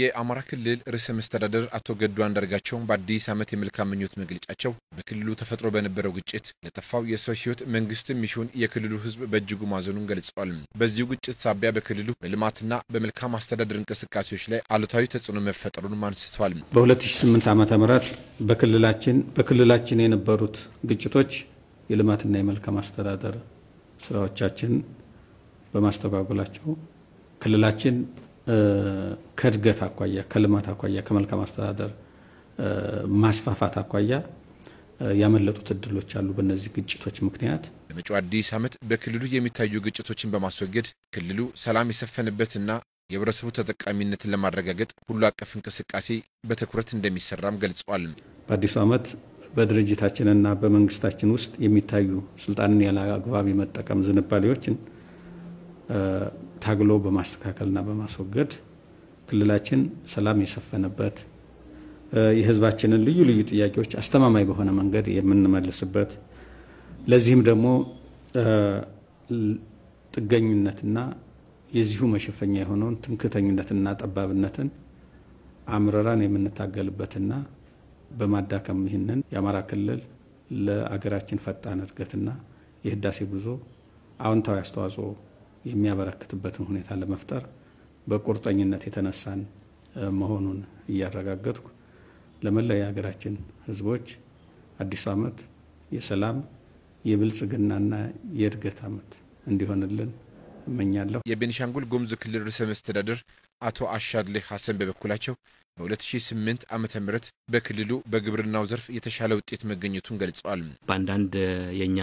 የአማራ ክልል ርዕሰ መስተዳደር አቶ ገዱ አንዳርጋቸው በአዲስ ዓመት የመልካም ምኞት መግለጫቸው በክልሉ ተፈጥሮ በነበረው ግጭት ለጠፋው የሰው ሕይወት መንግስትም ይሁን የክልሉ ሕዝብ በእጅጉ ማዘኑን ገልጸዋል። በዚሁ ግጭት ሳቢያ በክልሉ በልማትና በመልካም አስተዳደር እንቅስቃሴዎች ላይ አሉታዊ ተጽዕኖ መፈጠሩንም አንስተዋል። በ2008 ዓመተ ምህረት በክልላችን በክልላችን የነበሩት ግጭቶች የልማትና የመልካም አስተዳደር ስራዎቻችን በማስተጓጎላቸው ክልላችን ከእድገት አኳያ፣ ከልማት አኳያ፣ ከመልካም አስተዳደር ማስፋፋት አኳያ ያመለጡት እድሎች አሉ። በእነዚህ ግጭቶች ምክንያት በመጪው አዲስ ዓመት በክልሉ የሚታዩ ግጭቶችን በማስወገድ ክልሉ ሰላም የሰፈንበትና የህብረተሰቡ ተጠቃሚነትን ለማረጋገጥ ሁሉ አቀፍ እንቅስቃሴ በትኩረት እንደሚሰራም ገልጸዋል። በአዲሱ ዓመት በድርጅታችንና በመንግስታችን ውስጥ የሚታዩ ስልጣንን ያለ አግባብ የመጠቀም ዝንባሌዎችን ታግሎ በማስተካከልና በማስወገድ ክልላችን ሰላም የሰፈነበት የህዝባችንን ልዩ ልዩ ጥያቄዎች አስተማማኝ በሆነ መንገድ የምንመልስበት ለዚህም ደግሞ ጥገኝነትና የዚሁ መሸፈኛ የሆነውን ትምክተኝነትና ጠባብነትን አምረራን የምንታገልበትና በማዳከም ይህንን የአማራ ክልል ለአገራችን ፈጣን እድገትና የህዳሴ ጉዞ አዎንታዊ አስተዋጽኦ የሚያበረክትበትን ሁኔታ ለመፍጠር በቁርጠኝነት የተነሳን መሆኑን እያረጋገጥኩ ለመላው የሀገራችን ህዝቦች አዲሱ ዓመት የሰላም የብልጽግናና የእድገት ዓመት እንዲሆንልን እመኛለሁ። የቤኒሻንጉል ጉሙዝ ክልል ርዕሰ መስተዳድር አቶ አሻድሌ ሐሰን በበኩላቸው በ2008 ዓ ም በክልሉ በግብርናው ዘርፍ የተሻለ ውጤት መገኘቱን ገልጸዋል። በአንዳንድ የእኛ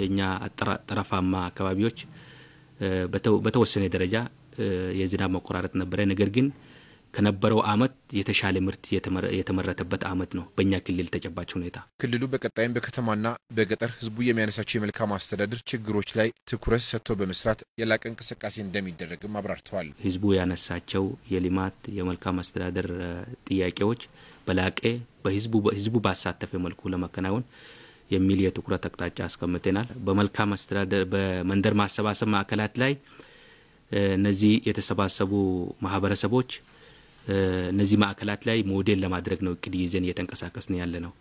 የእኛ ጠረፋማ አካባቢዎች በተወሰነ ደረጃ የዝናብ መቆራረጥ ነበረ። ነገር ግን ከነበረው አመት የተሻለ ምርት የተመረተበት አመት ነው በእኛ ክልል ተጨባጭ ሁኔታ። ክልሉ በቀጣይም በከተማና በገጠር ህዝቡ የሚያነሳቸው የመልካም አስተዳደር ችግሮች ላይ ትኩረት ሰጥቶ በመስራት የላቀ እንቅስቃሴ እንደሚደረግም አብራርተዋል። ህዝቡ ያነሳቸው የልማት የመልካም አስተዳደር ጥያቄዎች በላቀ በህዝቡ ባሳተፈ መልኩ ለማከናወን የሚል የትኩረት አቅጣጫ አስቀምጠናል። በመልካም አስተዳደር በመንደር ማሰባሰብ ማዕከላት ላይ እነዚህ የተሰባሰቡ ማህበረሰቦች እነዚህ ማዕከላት ላይ ሞዴል ለማድረግ ነው እቅድ ይዘን እየተንቀሳቀስን ያለ ነው።